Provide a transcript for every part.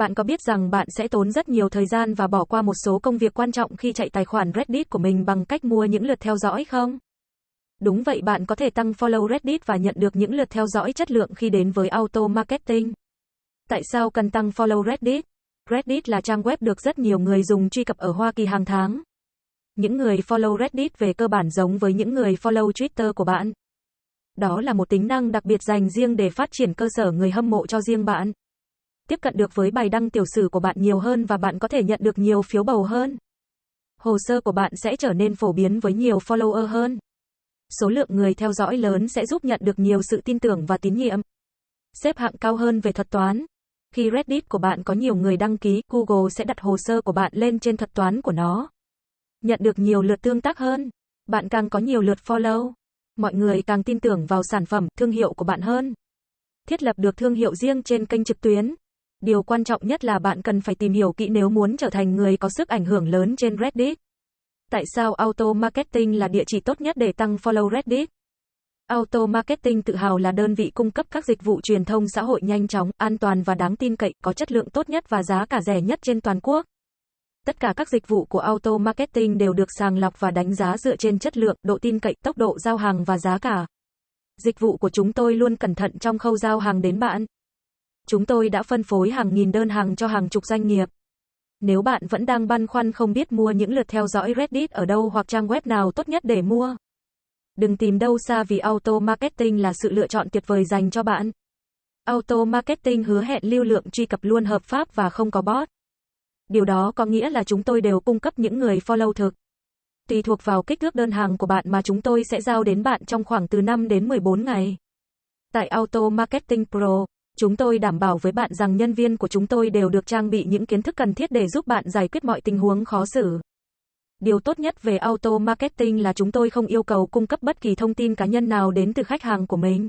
Bạn có biết rằng bạn sẽ tốn rất nhiều thời gian và bỏ qua một số công việc quan trọng khi chạy tài khoản Reddit của mình bằng cách mua những lượt theo dõi không? Đúng vậy bạn có thể tăng follow Reddit và nhận được những lượt theo dõi chất lượng khi đến với auto marketing. Tại sao cần tăng follow Reddit? Reddit là trang web được rất nhiều người dùng truy cập ở Hoa Kỳ hàng tháng. Những người follow Reddit về cơ bản giống với những người follow Twitter của bạn. Đó là một tính năng đặc biệt dành riêng để phát triển cơ sở người hâm mộ cho riêng bạn tiếp cận được với bài đăng tiểu sử của bạn nhiều hơn và bạn có thể nhận được nhiều phiếu bầu hơn. Hồ sơ của bạn sẽ trở nên phổ biến với nhiều follower hơn. Số lượng người theo dõi lớn sẽ giúp nhận được nhiều sự tin tưởng và tín nhiệm. Xếp hạng cao hơn về thuật toán. Khi Reddit của bạn có nhiều người đăng ký, Google sẽ đặt hồ sơ của bạn lên trên thuật toán của nó. Nhận được nhiều lượt tương tác hơn. Bạn càng có nhiều lượt follow. Mọi người càng tin tưởng vào sản phẩm, thương hiệu của bạn hơn. Thiết lập được thương hiệu riêng trên kênh trực tuyến. Điều quan trọng nhất là bạn cần phải tìm hiểu kỹ nếu muốn trở thành người có sức ảnh hưởng lớn trên Reddit. Tại sao auto marketing là địa chỉ tốt nhất để tăng follow Reddit? Auto Marketing tự hào là đơn vị cung cấp các dịch vụ truyền thông xã hội nhanh chóng, an toàn và đáng tin cậy, có chất lượng tốt nhất và giá cả rẻ nhất trên toàn quốc. Tất cả các dịch vụ của Auto Marketing đều được sàng lọc và đánh giá dựa trên chất lượng, độ tin cậy, tốc độ giao hàng và giá cả. Dịch vụ của chúng tôi luôn cẩn thận trong khâu giao hàng đến bạn chúng tôi đã phân phối hàng nghìn đơn hàng cho hàng chục doanh nghiệp. Nếu bạn vẫn đang băn khoăn không biết mua những lượt theo dõi Reddit ở đâu hoặc trang web nào tốt nhất để mua, đừng tìm đâu xa vì auto marketing là sự lựa chọn tuyệt vời dành cho bạn. Auto marketing hứa hẹn lưu lượng truy cập luôn hợp pháp và không có bot. Điều đó có nghĩa là chúng tôi đều cung cấp những người follow thực. Tùy thuộc vào kích thước đơn hàng của bạn mà chúng tôi sẽ giao đến bạn trong khoảng từ 5 đến 14 ngày. Tại Auto Marketing Pro Chúng tôi đảm bảo với bạn rằng nhân viên của chúng tôi đều được trang bị những kiến thức cần thiết để giúp bạn giải quyết mọi tình huống khó xử. Điều tốt nhất về auto marketing là chúng tôi không yêu cầu cung cấp bất kỳ thông tin cá nhân nào đến từ khách hàng của mình.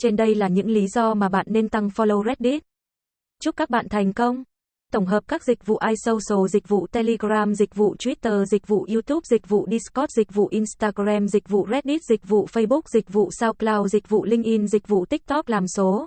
Trên đây là những lý do mà bạn nên tăng follow Reddit. Chúc các bạn thành công. Tổng hợp các dịch vụ iSocial, dịch vụ Telegram, dịch vụ Twitter, dịch vụ YouTube, dịch vụ Discord, dịch vụ Instagram, dịch vụ Reddit, dịch vụ Facebook, dịch vụ SoundCloud, dịch vụ LinkedIn, dịch vụ TikTok làm số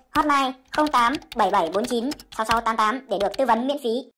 hotline 08 7749 6688 để được tư vấn miễn phí.